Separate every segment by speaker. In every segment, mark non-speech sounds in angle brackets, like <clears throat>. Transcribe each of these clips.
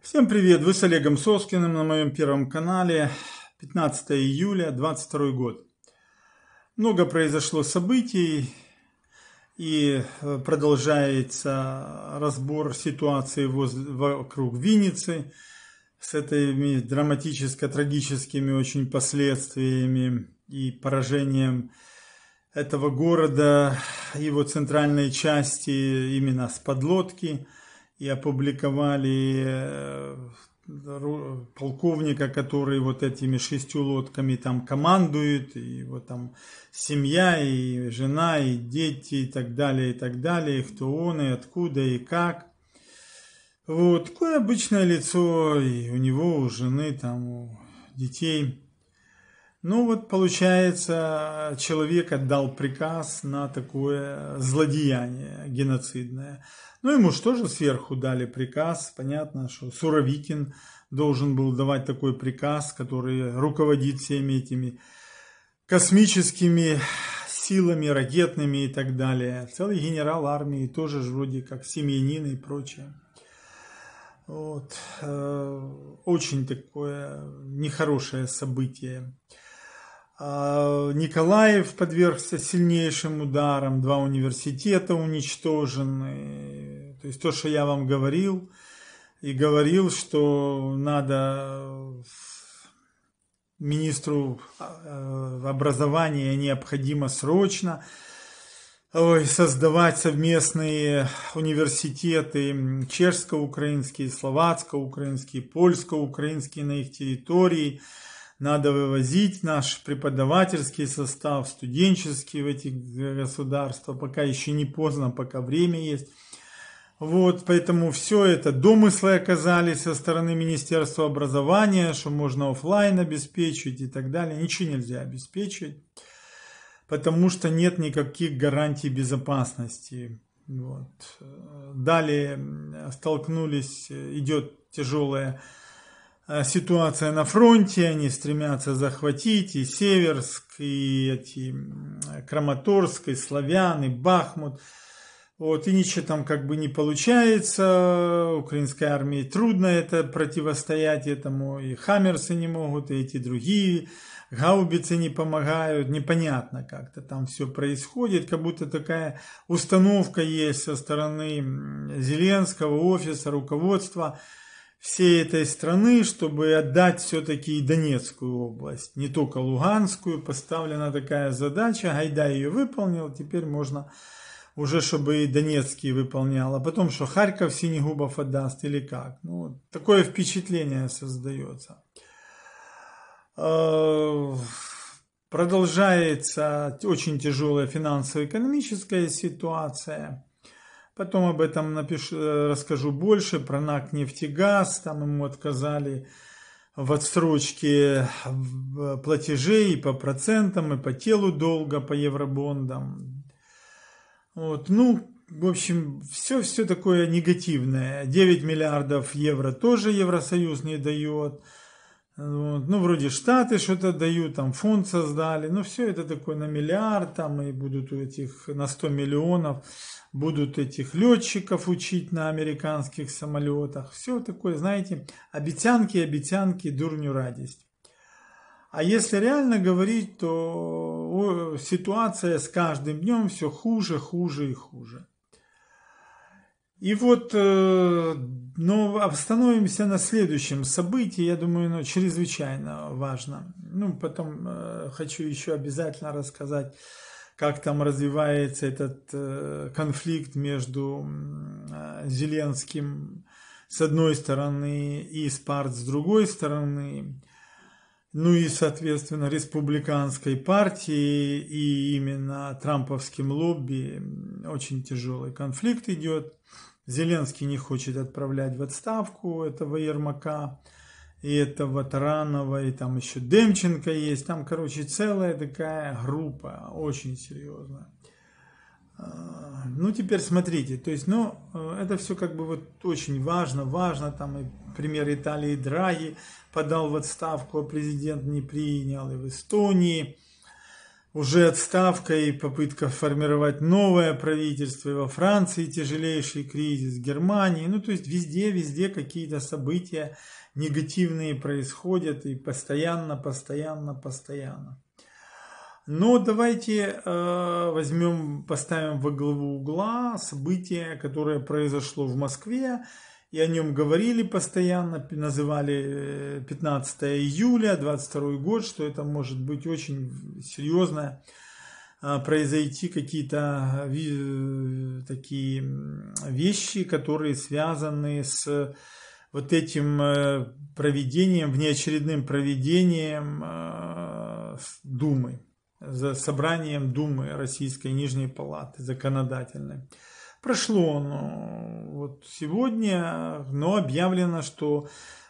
Speaker 1: Всем привет! Вы с Олегом Соскиным на моем первом канале. 15 июля 22 год. Много произошло событий и э, продолжается разбор ситуации вокруг Винницы с этими драматическо-трагическими очень последствиями и поражением этого города, его центральной части, именно с подлодки – и опубликовали э, полковника, который вот этими шестью лодками там командует, и вот там семья, и жена, и дети, и так далее, и так далее, и кто он, и откуда, и как. Вот, такое обычное лицо, и у него, у жены, там, у детей – ну вот получается, человек отдал приказ на такое злодеяние геноцидное. Ну ему что же сверху дали приказ, понятно, что Суровикин должен был давать такой приказ, который руководит всеми этими космическими силами, ракетными и так далее. Целый генерал армии тоже вроде как семьянин и прочее. Вот. Э, очень такое нехорошее событие. А, Николаев подвергся сильнейшим ударам, два университета уничтожены. То есть то, что я вам говорил, и говорил, что надо министру а, образования необходимо срочно ой, создавать совместные университеты чешско-украинские, словацко-украинские, польско-украинские на их территории – надо вывозить наш преподавательский состав, студенческий в эти государства, пока еще не поздно, пока время есть. Вот, поэтому все это домыслы оказались со стороны Министерства образования, что можно офлайн обеспечить и так далее. Ничего нельзя обеспечить, потому что нет никаких гарантий безопасности. Вот. Далее столкнулись, идет тяжелая Э, ситуация на фронте, они стремятся захватить и Северск, и эти Краматорск, и Славян, и Бахмут. Вот, и ничего там как бы не получается, украинской армии трудно это противостоять этому, и Хаммерсы не могут, и эти другие, гаубицы не помогают, непонятно как-то там все происходит, как будто такая установка есть со стороны Зеленского, офиса, руководства, всей этой страны, чтобы отдать все-таки и Донецкую область, не только Луганскую. Поставлена такая задача, Гайда ее выполнил, теперь можно уже чтобы и Донецкий выполнял, а потом что Харьков Синегубов отдаст или как. Ну, такое впечатление создается. А, продолжается очень тяжелая финансово-экономическая ситуация. Потом об этом напишу, э, расскажу больше, про НАК «Нефтегаз», там ему отказали в отсрочке э, платежей по процентам, и по телу долга, по евробондам. Вот, ну, в общем, все-все такое негативное. 9 миллиардов евро тоже Евросоюз не дает. Вот. Ну, вроде Штаты что-то дают, там фонд создали. но ну, все это такое на миллиард, там и будут у этих на 100 миллионов, будут этих летчиков учить на американских самолетах. Все такое, знаете, обетянки, обетянки, дурню радость. А если реально говорить, то ситуация с каждым днем все хуже, хуже и хуже. И вот, э, ну, остановимся на следующем событии, я думаю, оно чрезвычайно важно. Ну, потом э, хочу еще обязательно рассказать, как там развивается этот э, конфликт между э, Зеленским с одной стороны и Спарт с другой стороны ну и, соответственно, республиканской партии и именно трамповским лобби очень тяжелый конфликт идет. Зеленский не хочет отправлять в отставку этого Ермака, и этого Таранова, и там еще Демченко есть. Там, короче, целая такая группа, очень серьезная. А, ну, теперь смотрите, то есть, ну, э, это все как бы вот очень важно, важно, там и пример Италии Драги подал в отставку, а президент не принял, и в Эстонии уже отставка и попытка формировать новое правительство, и во Франции тяжелейший кризис, в Германии, ну, то есть, везде, везде какие-то события негативные происходят, и постоянно, постоянно, постоянно. Но ну, давайте э, возьмем, поставим во главу угла событие, которое произошло в Москве. И о нем говорили постоянно, называли 15 э, июля 22 год, что это может быть очень серьезное э, произойти какие-то э, такие вещи, которые связаны с вот этим проведением, внеочередным проведением Думы за собранием Думы Российской Нижней Палаты законодательной. Прошло оно э, вот сегодня, но объявлено, что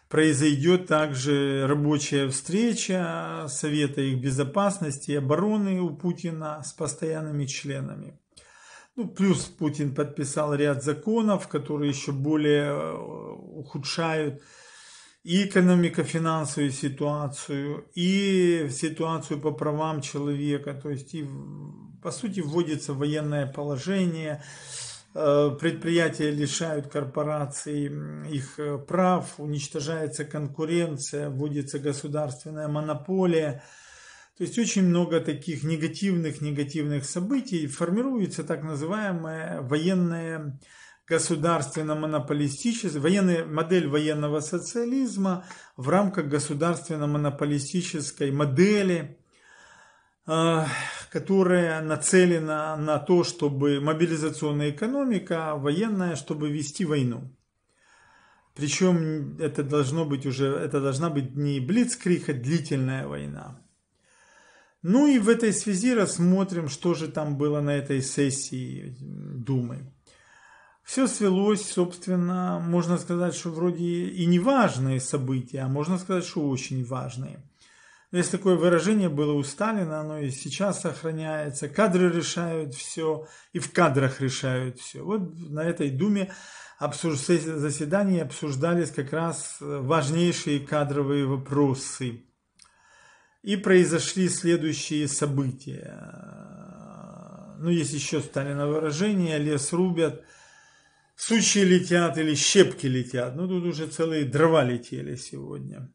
Speaker 1: произойдет также рабочая встреча Совета их безопасности и обороны у Путина с постоянными членами. Ну, плюс Путин подписал ряд законов, которые еще более э, ухудшают и экономико-финансовую ситуацию, и ситуацию по правам человека, то есть и, по сути вводится военное положение, э, предприятия лишают корпораций их э, прав, уничтожается конкуренция, вводится государственная монополия. То есть очень много таких негативных-негативных событий. Формируется так называемое военное государственно-монополистической, военной, модель военного социализма в рамках государственно-монополистической модели, э, которая нацелена на то, чтобы мобилизационная экономика, военная, чтобы вести войну. Причем это должно быть уже, это должна быть не блицкрик, а длительная война. Ну и в этой связи рассмотрим, что же там было на этой сессии Думы все свелось, собственно, можно сказать, что вроде и не важные события, а можно сказать, что очень важные. Есть такое выражение было у Сталина, оно и сейчас сохраняется. Кадры решают все, и в кадрах решают все. Вот на этой думе обсуж... заседании обсуждались как раз важнейшие кадровые вопросы. И произошли следующие события. Ну, есть еще Сталина выражение, лес рубят – сучи летят или щепки летят. Ну, тут уже целые дрова летели сегодня.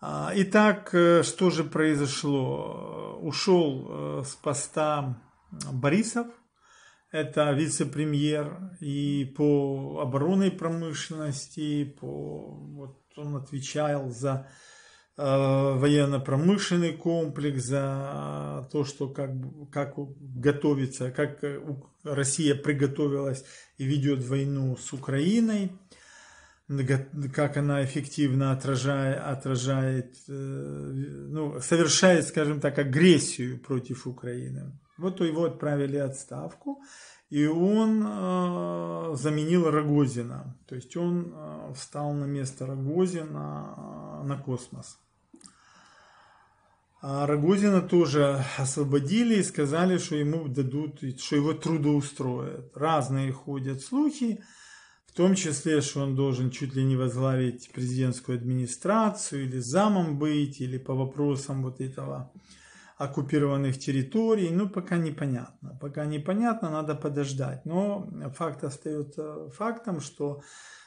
Speaker 1: А, итак, э, что же произошло? Ушел э, с поста Борисов, это вице-премьер и по оборонной промышленности, по, вот он отвечал за Э, военно-промышленный комплекс, за э, то, что как, как готовится, как э, Россия приготовилась и ведет войну с Украиной, как она эффективно отражает, отражает ну, совершает, скажем так, агрессию против Украины. Вот его отправили отставку, и он заменил Рогозина. То есть он встал на место Рогозина на космос. А Рогозина тоже освободили и сказали, что ему дадут, что его трудоустроят. Разные ходят слухи, в том числе, что он должен чуть ли не возглавить президентскую администрацию, или замом быть, или по вопросам вот этого оккупированных территорий. Ну, пока непонятно. Пока непонятно, надо подождать. Но факт остается фактом, что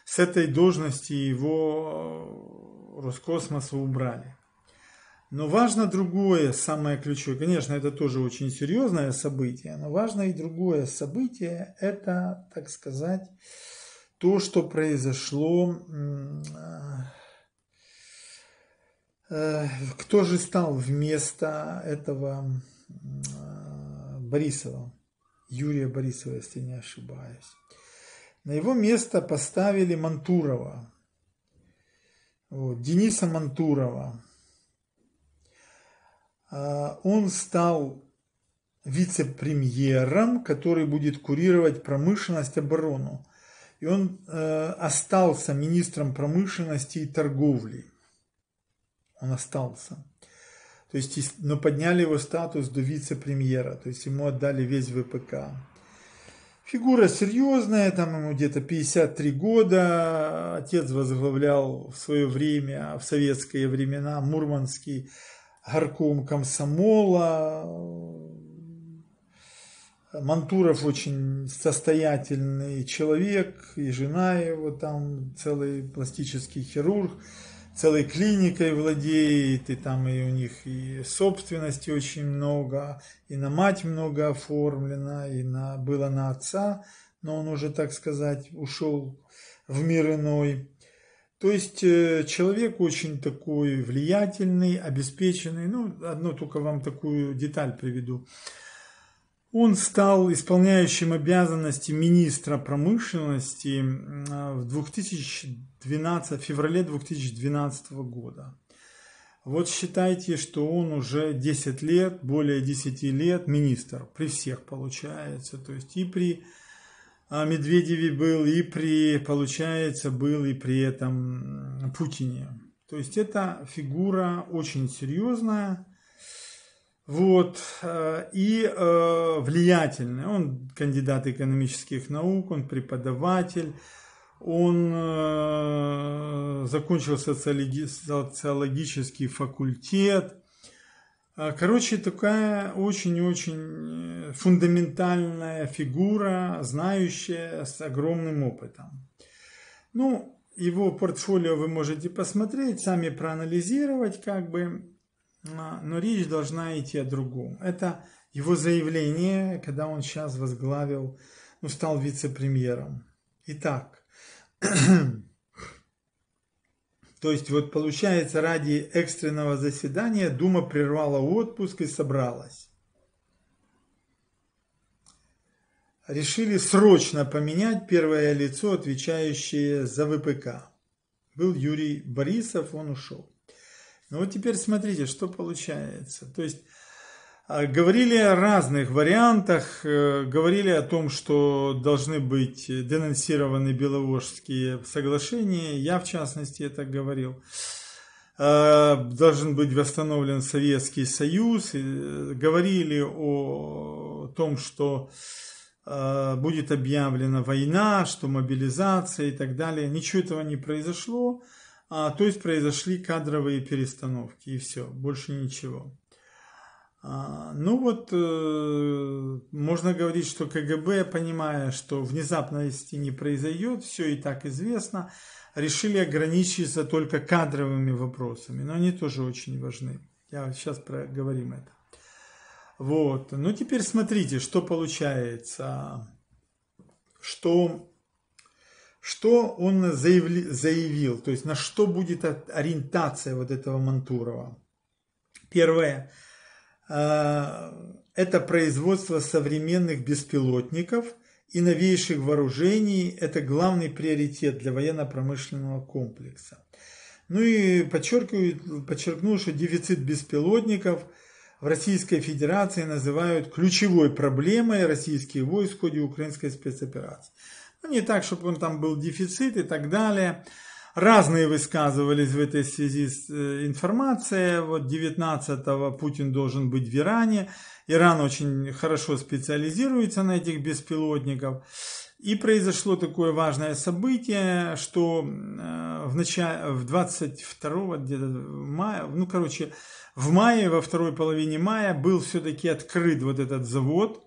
Speaker 1: с этой должности его э, Роскосмоса убрали. Но важно другое, самое ключевое. Конечно, это тоже очень серьезное событие, но важно и другое событие. Это, так сказать, то, что произошло. Э, кто же стал вместо этого э, Борисова? Юрия Борисова, если не ошибаюсь. На его место поставили Мантурова. Вот, Дениса Мантурова. А, он стал вице-премьером, который будет курировать промышленность оборону. И он э, остался министром промышленности и торговли. Он остался. То есть, но подняли его статус до вице-премьера, то есть ему отдали весь ВПК. Фигура серьезная, там ему где-то 53 года. Отец возглавлял в свое время, в советские времена, Мурманский горком комсомола. Мантуров очень состоятельный человек, и жена его там, целый пластический хирург, целой клиникой владеет, и там и у них и собственности очень много, и на мать много оформлено, и на, было на отца, но он уже, так сказать, ушел в мир иной. То есть э, человек очень такой влиятельный, обеспеченный. Ну, одно только вам такую деталь приведу. Он стал исполняющим обязанности министра промышленности а, в 2012, в феврале 2012 года. Вот считайте, что он уже 10 лет, более 10 лет министр при всех получается. То есть и при а Медведеве был, и при, получается, был и при этом Путине. То есть это фигура очень серьезная, вот, э, и э, влиятельный. Он кандидат экономических наук, он преподаватель, он э, закончил социологический факультет, а, короче, такая очень-очень э, фундаментальная фигура, знающая с огромным опытом. Ну, его портфолио вы можете посмотреть, сами проанализировать как бы, а, но речь должна идти о другом. Это его заявление, когда он сейчас возглавил, ну, стал вице-премьером. Итак, <clears throat> То есть вот получается ради экстренного заседания Дума прервала отпуск и собралась. Решили срочно поменять первое лицо, отвечающее за ВПК. Был Юрий Борисов, он ушел. Ну вот теперь смотрите, что получается. То есть а, говорили о разных вариантах, э, говорили о том, что должны быть денонсированы Беловожские соглашения, я в частности это говорил. А, должен быть восстановлен Советский Союз, э, говорили о том, что а, будет объявлена война, что мобилизация и так далее. Ничего этого не произошло, то есть произошли кадровые перестановки и все, больше ничего. А, ну вот, э, можно говорить, что КГБ, понимая, что внезапности не произойдет, все и так известно, решили ограничиться только кадровыми вопросами, но они тоже очень важны. Я сейчас проговорим это. Вот, ну теперь смотрите, что получается, что, что он заявил, заявил, то есть на что будет ориентация вот этого Мантурова. Первое – а, это производство современных беспилотников и новейших вооружений – это главный приоритет для военно-промышленного комплекса. Ну и подчеркиваю, подчеркну, что дефицит беспилотников в Российской Федерации называют ключевой проблемой российских войск в ходе украинской спецоперации. Ну, не так, чтобы он там был дефицит и так далее – Разные высказывались в этой связи с э, информация. Вот 19-го Путин должен быть в Иране. Иран очень хорошо специализируется на этих беспилотников. И произошло такое важное событие, что э, в, начале, в 22 где-то мая, ну короче, в мае, во второй половине мая был все-таки открыт вот этот завод –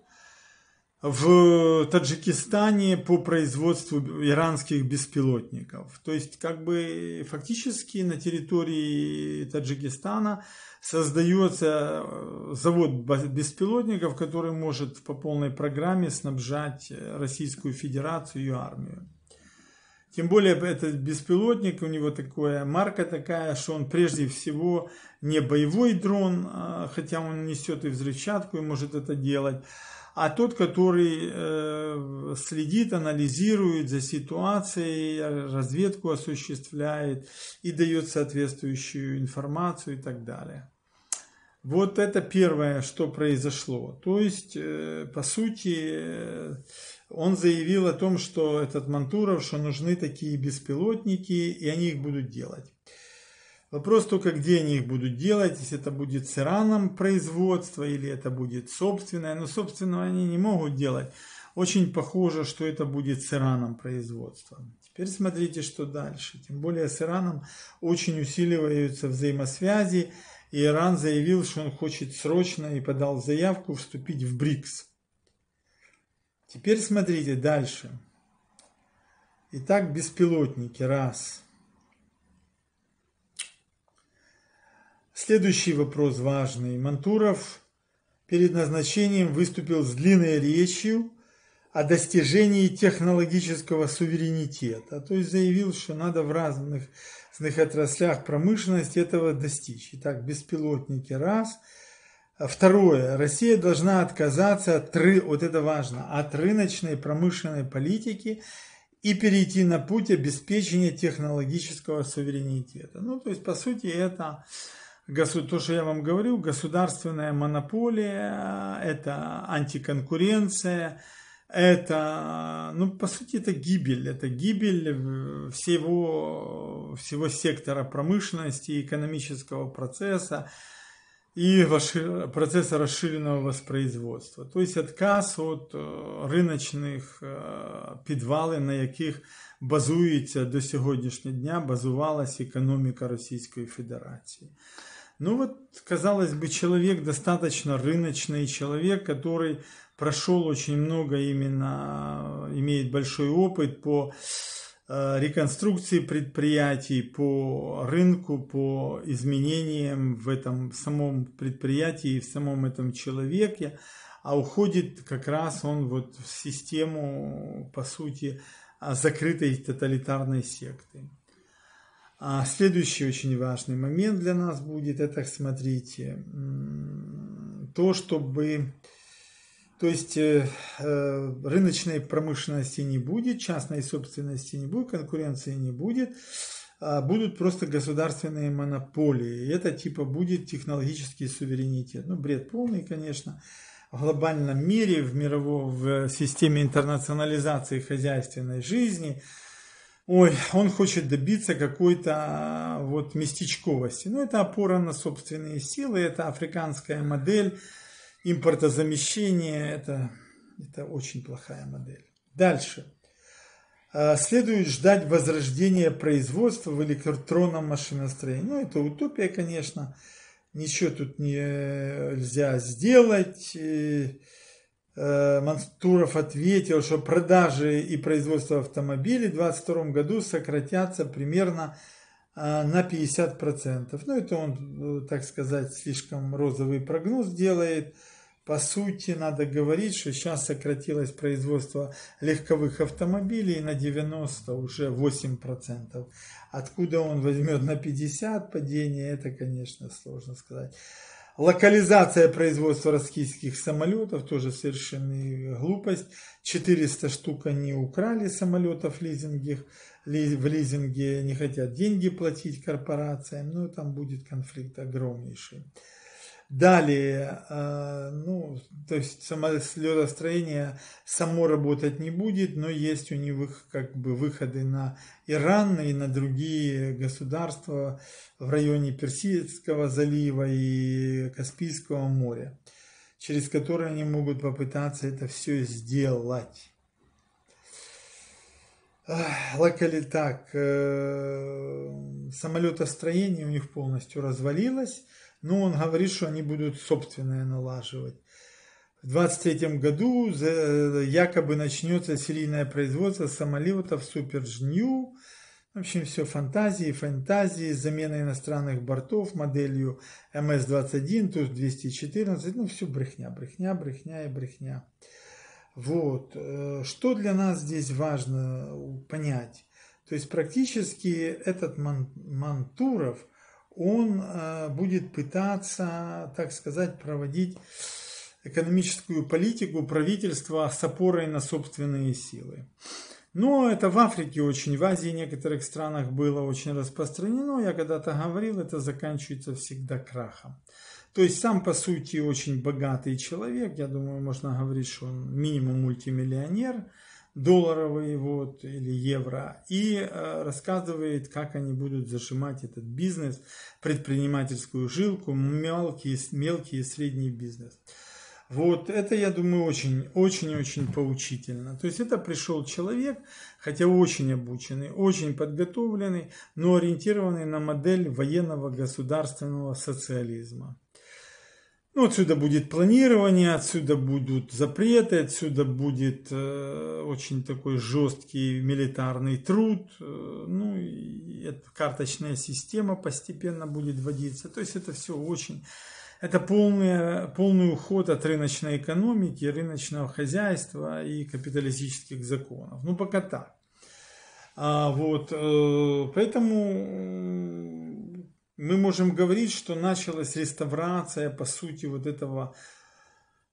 Speaker 1: в Таджикистане по производству иранских беспилотников. То есть, как бы фактически на территории Таджикистана создается э, завод беспилотников, который может по полной программе снабжать Российскую Федерацию и армию. Тем более этот беспилотник, у него такая марка такая, что он прежде всего не боевой дрон, а, хотя он несет и взрывчатку и может это делать, а тот, который э, следит, анализирует за ситуацией, разведку осуществляет и дает соответствующую информацию и так далее. Вот это первое, что произошло. То есть, э, по сути, э, он заявил о том, что этот Мантуров, что нужны такие беспилотники, и они их будут делать. Вопрос только, где они их будут делать, если это будет с Ираном производство или это будет собственное. Но собственного они не могут делать. Очень похоже, что это будет с Ираном производство. Теперь смотрите, что дальше. Тем более с Ираном очень усиливаются взаимосвязи. И Иран заявил, что он хочет срочно и подал заявку вступить в БРИКС. Теперь смотрите дальше. Итак, беспилотники. Раз. Следующий вопрос важный. Мантуров перед назначением выступил с длинной речью о достижении технологического суверенитета. То есть заявил, что надо в разных отраслях промышленности этого достичь. Итак, беспилотники – раз. Второе. Россия должна отказаться от, ры, вот это важно, от рыночной промышленной политики и перейти на путь обеспечения технологического суверенитета. Ну, то есть, по сути, это то, что я вам говорю, государственная монополия, это антиконкуренция, это, ну, по сути, это гибель, это гибель всего, всего сектора промышленности, экономического процесса и процесса расширенного воспроизводства. То есть отказ от э, рыночных э, підвалин, на яких базуется до сегодняшнего дня, базовалась экономика Российской Федерации. Ну вот, казалось бы, человек достаточно рыночный, человек, который прошел очень много именно, имеет большой опыт по э, реконструкции предприятий, по рынку, по изменениям в этом самом предприятии, в самом этом человеке, а уходит как раз он вот в систему, по сути, э, закрытой тоталитарной секты. А следующий очень важный момент для нас будет, это, смотрите, то, чтобы, то есть э, э, рыночной промышленности не будет, частной собственности не будет, конкуренции не будет, а будут просто государственные монополии. И это типа будет технологический суверенитет. Ну, бред полный, конечно. В глобальном мире, в мировой в системе интернационализации хозяйственной жизни – ой, он хочет добиться какой-то а, вот местечковости. Но ну, это опора на собственные силы, это африканская модель, импортозамещения. это, это очень плохая модель. Дальше. А, следует ждать возрождения производства в электронном машиностроении. Ну, это утопия, конечно. Ничего тут э, нельзя сделать. Э, Мансуров ответил, что продажи и производство автомобилей в 2022 году сократятся примерно э, на 50%. Ну, это он, э, так сказать, слишком розовый прогноз делает. По сути, надо говорить, что сейчас сократилось производство легковых автомобилей на 90, уже 8%. Откуда он возьмет на 50 падение, это, конечно, сложно сказать. Локализация производства российских самолетов, тоже совершенно глупость. 400 штук они украли самолетов лизинги, в лизинге, не хотят деньги платить корпорациям, ну там будет конфликт огромнейший. Далее, э, ну, то есть само само работать не будет, но есть у них как бы выходы на Иран и на другие государства в районе Персидского залива и Каспийского моря, через которые они могут попытаться это все сделать. Локали так, э, самолетостроение у них полностью развалилось, но ну, он говорит, что они будут собственное налаживать. В 23 году якобы начнется серийное производство самолетов Суперджню. В общем, все фантазии, фантазии, замена иностранных бортов моделью МС-21, тут 214 ну все брехня, брехня, брехня и брехня. Вот. Э, что для нас здесь важно э, понять? То есть практически этот Мантуров – он э, будет пытаться, так сказать, проводить экономическую политику правительства с опорой на собственные силы. Но это в Африке очень, в Азии в некоторых странах было очень распространено. Я когда-то говорил, это заканчивается всегда крахом. То есть сам по сути очень богатый человек, я думаю, можно говорить, что он минимум мультимиллионер – долларовые вот, или евро, и э, рассказывает, как они будут зажимать этот бизнес, предпринимательскую жилку, мелкий, мелкий и средний бизнес. Вот это, я думаю, очень, очень, очень поучительно. То есть это пришел человек, хотя очень обученный, очень подготовленный, но ориентированный на модель военного государственного социализма. Ну, отсюда будет планирование, отсюда будут запреты, отсюда будет э, очень такой жесткий милитарный труд. Э, ну, и эта карточная система постепенно будет вводиться. То есть это все очень... Это полный, полный уход от рыночной экономики, рыночного хозяйства и капиталистических законов. Ну, пока так. А, вот, э, поэтому мы можем говорить, что началась реставрация, по сути, вот этого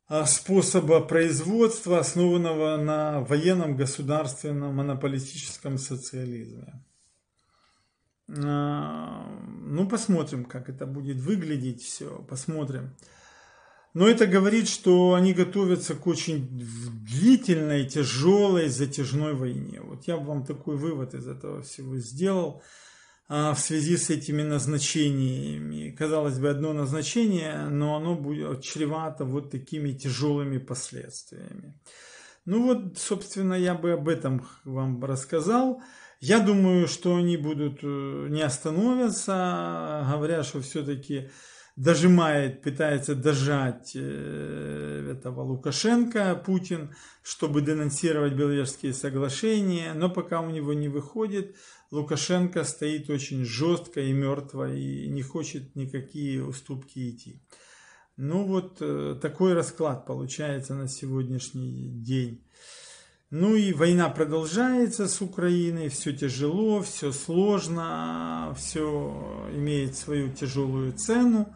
Speaker 1: а, способа производства, основанного на военном государственном монополистическом социализме. А, ну, посмотрим, как это будет выглядеть все, посмотрим. Но это говорит, что они готовятся к очень длительной, тяжелой, затяжной войне. Вот я вам такой вывод из этого всего сделал. А, в связи с этими назначениями. Казалось бы, одно назначение, но оно будет чревато вот такими тяжелыми последствиями. Ну вот, собственно, я бы об этом вам рассказал. Я думаю, что они будут э, не остановятся, а говоря, что все-таки дожимает, пытается дожать э, этого Лукашенко, Путин, чтобы денонсировать Беловежские соглашения, но пока у него не выходит, Лукашенко стоит очень жестко и мертво и не хочет никакие уступки идти. Ну вот э, такой расклад получается на сегодняшний день. Ну и война продолжается с Украиной, все тяжело, все сложно, все имеет свою тяжелую цену.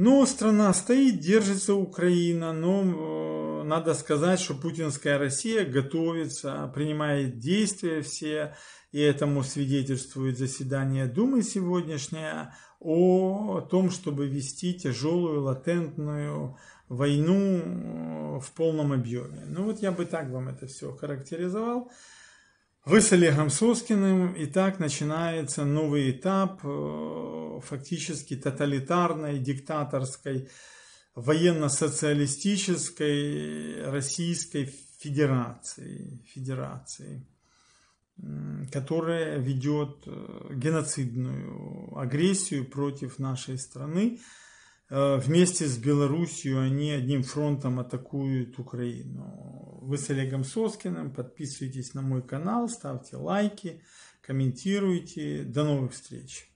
Speaker 1: Ну, страна стоит, держится Украина, но э, надо сказать, что путинская Россия готовится, принимает действия все, и этому свидетельствует заседание Думы сегодняшнее о том, чтобы вести тяжелую латентную войну э, в полном объеме. Ну вот я бы так вам это все характеризовал. Вы с Олегом Соскиным, и так начинается новый этап э, фактически тоталитарной, диктаторской, военно-социалистической Российской Федерации, Федерации, которая ведет э, геноцидную агрессию против нашей страны, Э, вместе с Белоруссией они одним фронтом атакуют Украину. Вы с Олегом Соскиным, подписывайтесь на мой канал, ставьте лайки, комментируйте. До новых встреч!